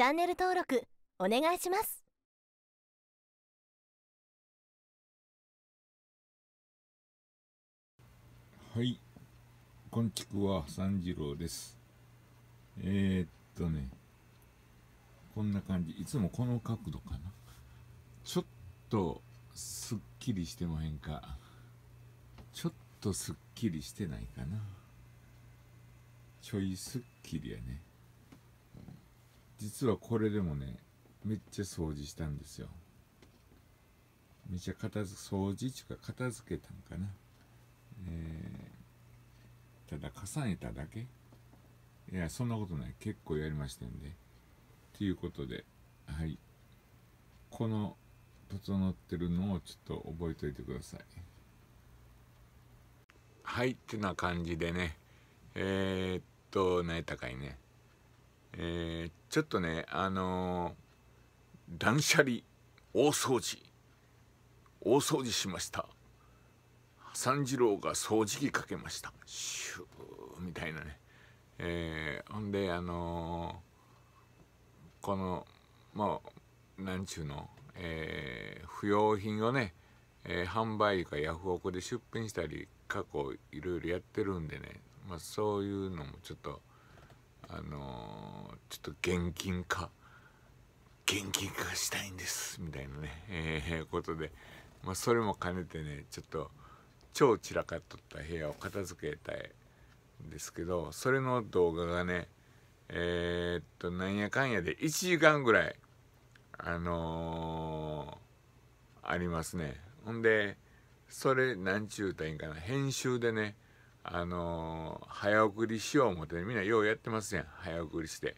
チャンネル登録お願いしますはいこんちくは三次郎ですえー、っとねこんな感じいつもこの角度かなちょっとすっきりしてまへんかちょっとすっきりしてないかなちょいすっきりやね実はこれでもねめっちゃ掃除したんですよめっちゃ片付掃除ていうか片付けたんかな、えー、ただ重ねただけいやそんなことない結構やりましたんでということではいこの整ってるのをちょっと覚えといてくださいはいってな感じでねえー、っと何やったかいねえー、ちょっとね、あのー、断捨離、大掃除、大掃除しました。三次郎が掃除機かけました。シューみたいなね。えー、ほんで、あのー、この、まあ、なんちゅうの、えー、不要品をね、えー、販売かヤフオクで出品したり過去いろいろやってるんでね、まあ、そういうのもちょっとあのー、ちょっと現金化現金化したいんですみたいなね、えー、ことで、まあ、それも兼ねてねちょっと超散らかっとった部屋を片付けたいんですけどそれの動画がねえー、っとなんやかんやで1時間ぐらいあのー、ありますねほんでそれ何ちゅうたらいいんかな編集でねあの早送りしよう思ってみんなようやってますやん早送りして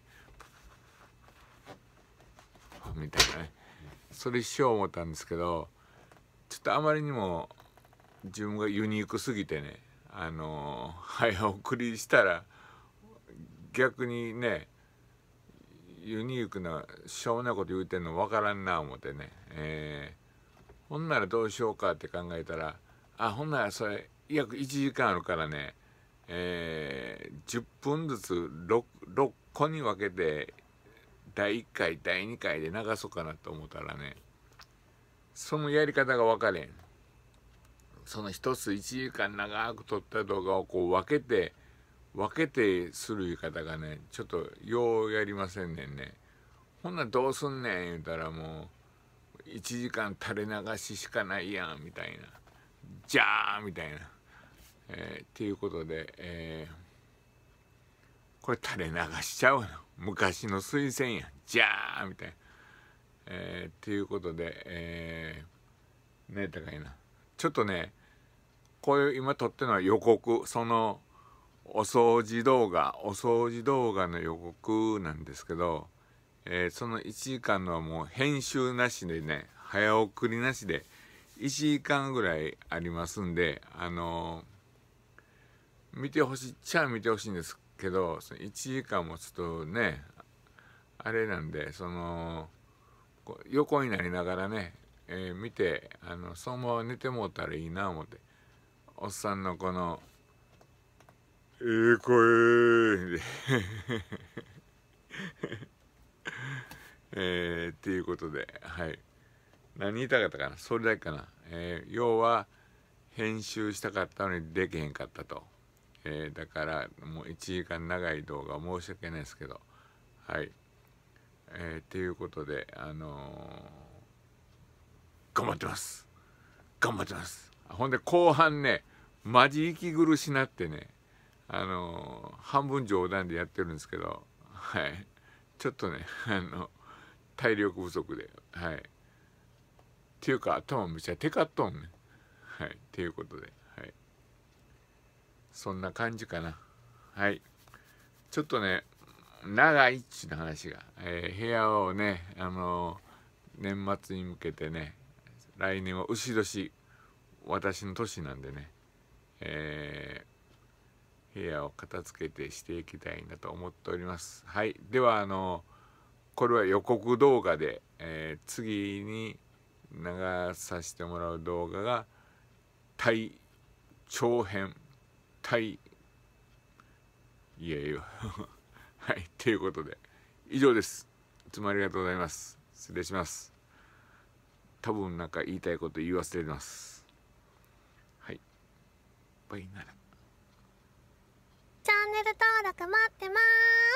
みたいなねそれしよう思ったんですけどちょっとあまりにも自分がユニークすぎてねあの早送りしたら逆にねユニークなしょうもないこと言うてんの分からんな思ってね、えー、ほんならどうしようかって考えたらあほんならそれ約1時間あるからね、えー、10分ずつ 6, 6個に分けて第1回第2回で流そうかなと思ったらねそのやり方が分かれんその1つ1時間長く撮った動画をこう分けて分けてする言い方がねちょっとようやりませんねんねほんなどうすんねん言うたらもう1時間垂れ流ししかないやんみたいな。じゃーみたいな。えー、っていうことで、えー、これ垂れ流しちゃうの昔の推薦やじゃーみたいな。えー、っていうことで、えー、ねやいなちょっとねこういう今撮ってるのは予告そのお掃除動画お掃除動画の予告なんですけど、えー、その1時間のはもう編集なしでね早送りなしで。1時間ぐらいありますんであのー、見てほしいっちゃ見てほしいんですけど1時間もちょっとねあれなんでその横になりながらね、えー、見てあのそのまま寝てもうたらいいな思っておっさんのこの「ええー、声」えー、っていうことではい。何言いたかったかなそれだけかな、えー、要は編集したかったのにできへんかったと、えー、だからもう1時間長い動画申し訳ないですけどはいえー、ということであのー、頑張ってます頑張ってますほんで後半ねマジ息苦しなってねあのー、半分冗談でやってるんですけどはいちょっとねあの体力不足ではいていうか頭むちゃテカっとんねはいということではいそんな感じかなはいちょっとね長いっちの話が、えー、部屋をねあのー、年末に向けてね来年は牛年私の年なんでね、えー、部屋を片付けてしていきたいなと思っておりますはいではあのこれは予告動画で、え次に流させてもらう動画が対長編対いやいや はいということで以上ですいつもありがとうございます失礼します多分なんか言いたいこと言い忘れてますはいバイならチャンネル登録待ってます